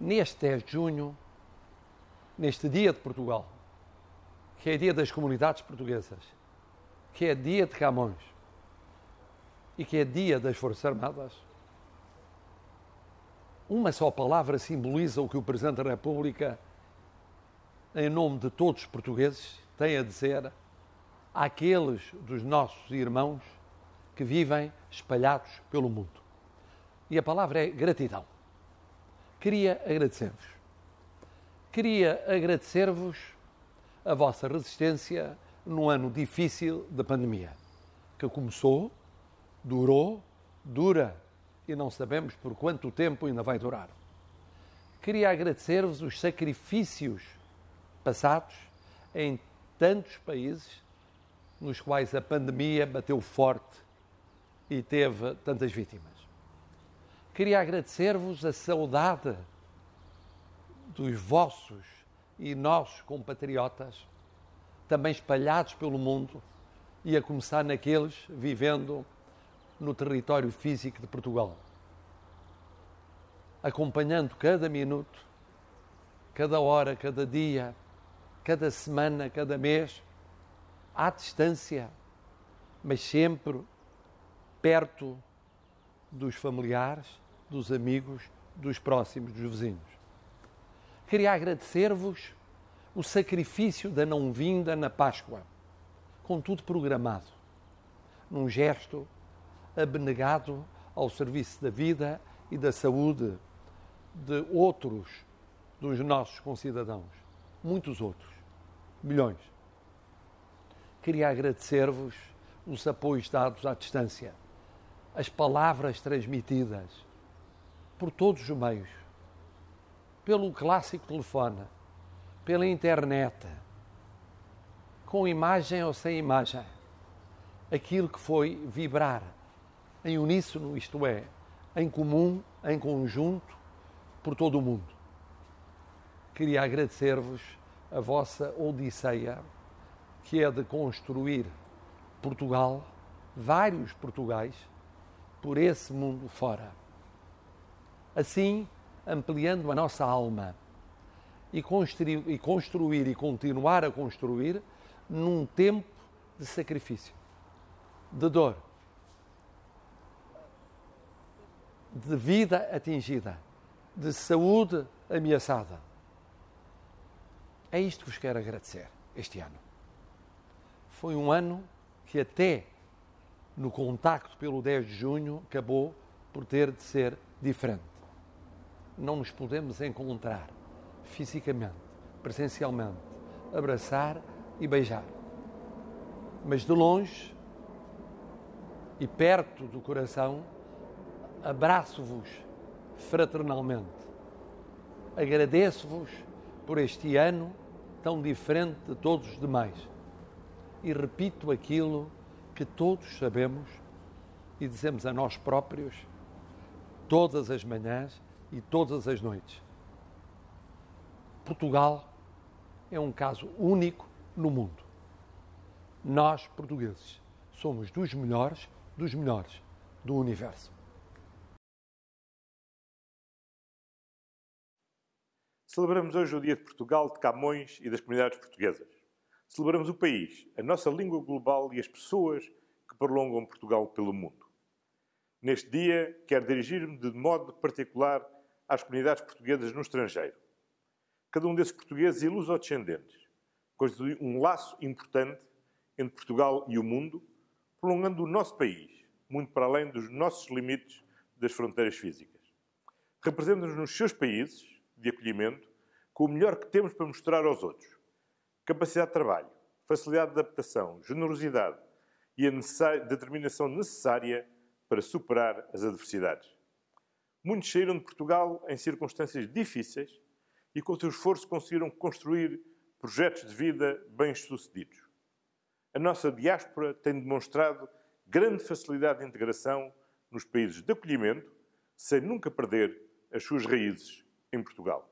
neste 10 de junho, neste Dia de Portugal, que é Dia das Comunidades Portuguesas, que é Dia de Camões e que é Dia das Forças Armadas, uma só palavra simboliza o que o Presidente da República, em nome de todos os portugueses, tem a dizer àqueles dos nossos irmãos que vivem espalhados pelo mundo. E a palavra é gratidão queria agradecer-vos. Queria agradecer-vos a vossa resistência no ano difícil da pandemia, que começou, durou, dura e não sabemos por quanto tempo ainda vai durar. Queria agradecer-vos os sacrifícios passados em tantos países nos quais a pandemia bateu forte e teve tantas vítimas. Queria agradecer-vos a saudade dos vossos e nossos compatriotas, também espalhados pelo mundo, e a começar naqueles vivendo no território físico de Portugal. Acompanhando cada minuto, cada hora, cada dia, cada semana, cada mês, à distância, mas sempre perto dos familiares, dos amigos, dos próximos, dos vizinhos. Queria agradecer-vos o sacrifício da não-vinda na Páscoa, com tudo programado, num gesto abnegado ao serviço da vida e da saúde de outros dos nossos concidadãos, muitos outros, milhões. Queria agradecer-vos os apoios dados à distância as palavras transmitidas por todos os meios, pelo clássico telefone, pela internet, com imagem ou sem imagem, aquilo que foi vibrar em uníssono, isto é, em comum, em conjunto, por todo o mundo. Queria agradecer-vos a vossa odisseia, que é de construir Portugal, vários Portugais, por esse mundo fora. Assim, ampliando a nossa alma e construir, e construir e continuar a construir num tempo de sacrifício, de dor, de vida atingida, de saúde ameaçada. É isto que vos quero agradecer este ano. Foi um ano que até no contacto pelo 10 de junho acabou por ter de ser diferente. Não nos podemos encontrar fisicamente, presencialmente, abraçar e beijar. Mas de longe e perto do coração, abraço-vos fraternalmente. Agradeço-vos por este ano tão diferente de todos os demais. E repito aquilo que todos sabemos e dizemos a nós próprios todas as manhãs e todas as noites. Portugal é um caso único no mundo. Nós, portugueses, somos dos melhores dos melhores do universo. Celebramos hoje o Dia de Portugal, de Camões e das comunidades portuguesas celebramos o país, a nossa língua global e as pessoas que prolongam Portugal pelo mundo. Neste dia, quero dirigir-me de modo particular às comunidades portuguesas no estrangeiro. Cada um desses portugueses e luso-descendentes constitui um laço importante entre Portugal e o mundo, prolongando o nosso país, muito para além dos nossos limites das fronteiras físicas. representam nos nos seus países de acolhimento com o melhor que temos para mostrar aos outros Capacidade de trabalho, facilidade de adaptação, generosidade e a necessária, determinação necessária para superar as adversidades. Muitos saíram de Portugal em circunstâncias difíceis e, com o seu esforço, conseguiram construir projetos de vida bem-sucedidos. A nossa diáspora tem demonstrado grande facilidade de integração nos países de acolhimento, sem nunca perder as suas raízes em Portugal.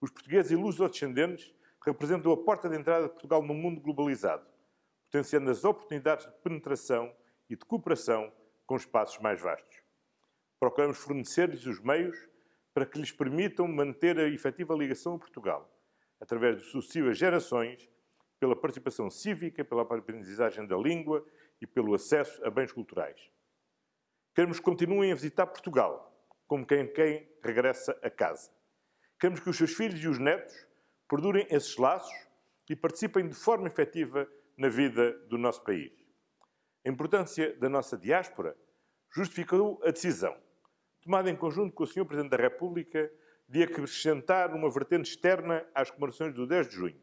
Os portugueses e lusodescendentes representam a porta de entrada de Portugal no mundo globalizado, potenciando as oportunidades de penetração e de cooperação com espaços mais vastos. Procuramos fornecer-lhes os meios para que lhes permitam manter a efetiva ligação a Portugal, através de sucessivas gerações, pela participação cívica, pela aprendizagem da língua e pelo acesso a bens culturais. Queremos que continuem a visitar Portugal, como quem, quem regressa a casa. Queremos que os seus filhos e os netos perdurem esses laços e participem de forma efetiva na vida do nosso país. A importância da nossa diáspora justificou a decisão, tomada em conjunto com o Sr. Presidente da República, de acrescentar uma vertente externa às comemorações do 10 de junho,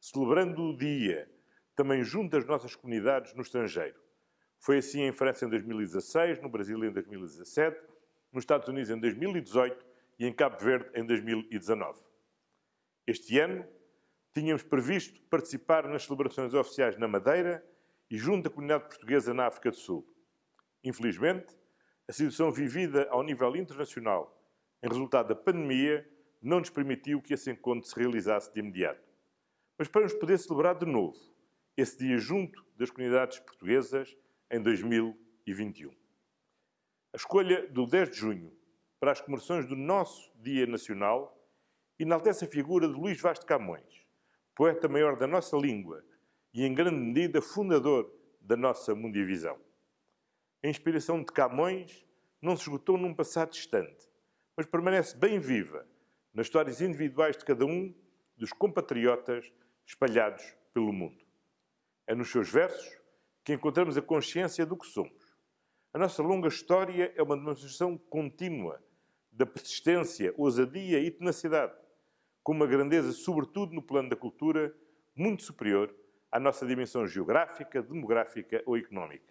celebrando o dia também junto às nossas comunidades no estrangeiro. Foi assim em França em 2016, no Brasil em 2017, nos Estados Unidos em 2018 e em Cabo Verde em 2019. Este ano, tínhamos previsto participar nas celebrações oficiais na Madeira e junto à comunidade portuguesa na África do Sul. Infelizmente, a situação vivida ao nível internacional em resultado da pandemia não nos permitiu que esse encontro se realizasse de imediato. Mas para nos poder celebrar de novo esse dia junto das comunidades portuguesas em 2021. A escolha do 10 de junho para as comemorações do nosso Dia Nacional enaltece a figura de Luís Vaz de Camões, poeta maior da nossa língua e, em grande medida, fundador da nossa mundivisão. A inspiração de Camões não se esgotou num passado distante, mas permanece bem viva nas histórias individuais de cada um dos compatriotas espalhados pelo mundo. É nos seus versos que encontramos a consciência do que somos. A nossa longa história é uma demonstração contínua da persistência, ousadia e tenacidade com uma grandeza, sobretudo no plano da cultura, muito superior à nossa dimensão geográfica, demográfica ou económica.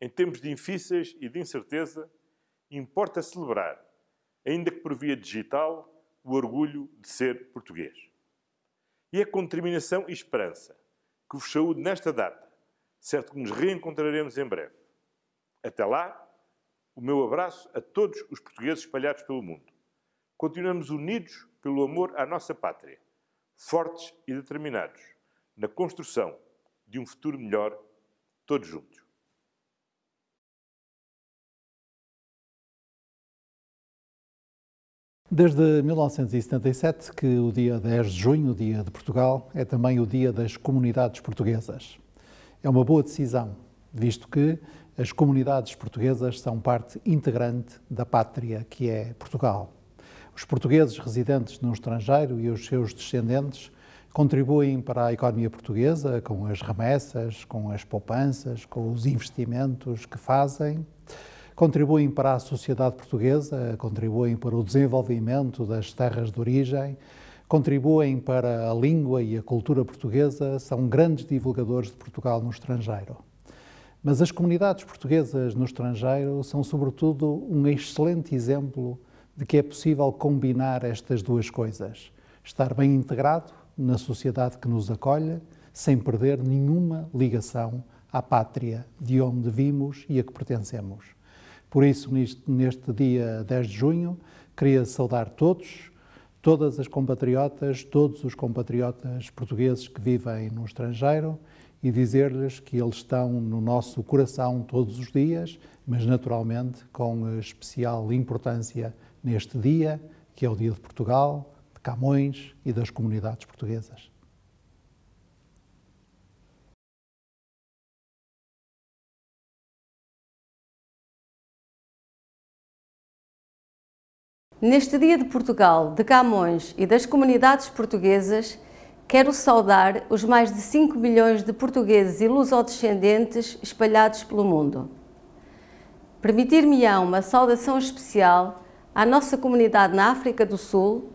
Em tempos difíceis e de incerteza, importa celebrar, ainda que por via digital, o orgulho de ser português. E é com determinação e esperança que vos saúdo nesta data, certo que nos reencontraremos em breve. Até lá, o meu abraço a todos os portugueses espalhados pelo mundo. Continuamos unidos pelo amor à nossa pátria, fortes e determinados na construção de um futuro melhor, todos juntos. Desde 1977 que o dia 10 de junho, o dia de Portugal, é também o dia das comunidades portuguesas. É uma boa decisão, visto que as comunidades portuguesas são parte integrante da pátria que é Portugal. Os portugueses residentes no estrangeiro e os seus descendentes contribuem para a economia portuguesa com as remessas, com as poupanças, com os investimentos que fazem, contribuem para a sociedade portuguesa, contribuem para o desenvolvimento das terras de origem, contribuem para a língua e a cultura portuguesa, são grandes divulgadores de Portugal no estrangeiro. Mas as comunidades portuguesas no estrangeiro são, sobretudo, um excelente exemplo de que é possível combinar estas duas coisas. Estar bem integrado na sociedade que nos acolhe, sem perder nenhuma ligação à pátria de onde vimos e a que pertencemos. Por isso, neste, neste dia 10 de junho, queria saudar todos, todas as compatriotas, todos os compatriotas portugueses que vivem no estrangeiro e dizer-lhes que eles estão no nosso coração todos os dias, mas naturalmente com especial importância neste dia, que é o Dia de Portugal, de Camões e das comunidades portuguesas. Neste Dia de Portugal, de Camões e das comunidades portuguesas, quero saudar os mais de 5 milhões de portugueses e lusodescendentes espalhados pelo mundo. Permitir-me-á uma saudação especial à nossa comunidade na África do Sul,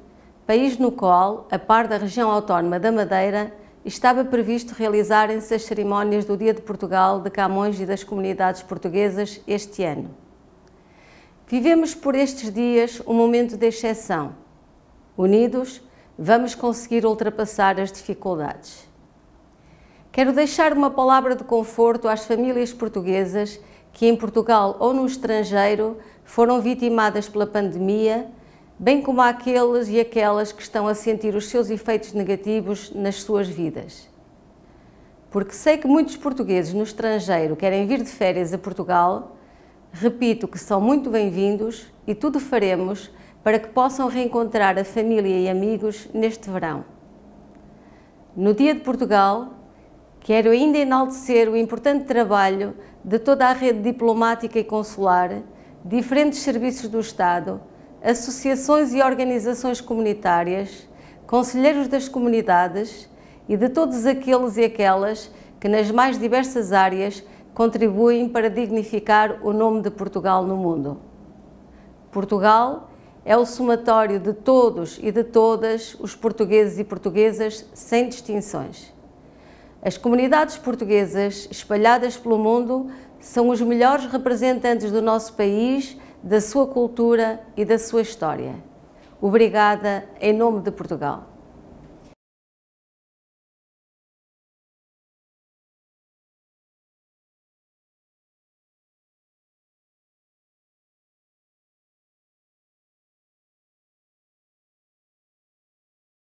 país no qual, a par da região autónoma da Madeira, estava previsto realizarem-se as cerimónias do Dia de Portugal de Camões e das comunidades portuguesas este ano. Vivemos por estes dias um momento de exceção. Unidos, vamos conseguir ultrapassar as dificuldades. Quero deixar uma palavra de conforto às famílias portuguesas que em Portugal ou no estrangeiro foram vitimadas pela pandemia, bem como aqueles e aquelas que estão a sentir os seus efeitos negativos nas suas vidas. Porque sei que muitos portugueses no estrangeiro querem vir de férias a Portugal, repito que são muito bem-vindos e tudo faremos para que possam reencontrar a família e amigos neste verão. No Dia de Portugal, Quero ainda enaltecer o importante trabalho de toda a rede diplomática e consular, diferentes serviços do Estado, associações e organizações comunitárias, conselheiros das comunidades e de todos aqueles e aquelas que, nas mais diversas áreas, contribuem para dignificar o nome de Portugal no mundo. Portugal é o somatório de todos e de todas os portugueses e portuguesas, sem distinções. As comunidades portuguesas espalhadas pelo mundo são os melhores representantes do nosso país, da sua cultura e da sua história. Obrigada em nome de Portugal.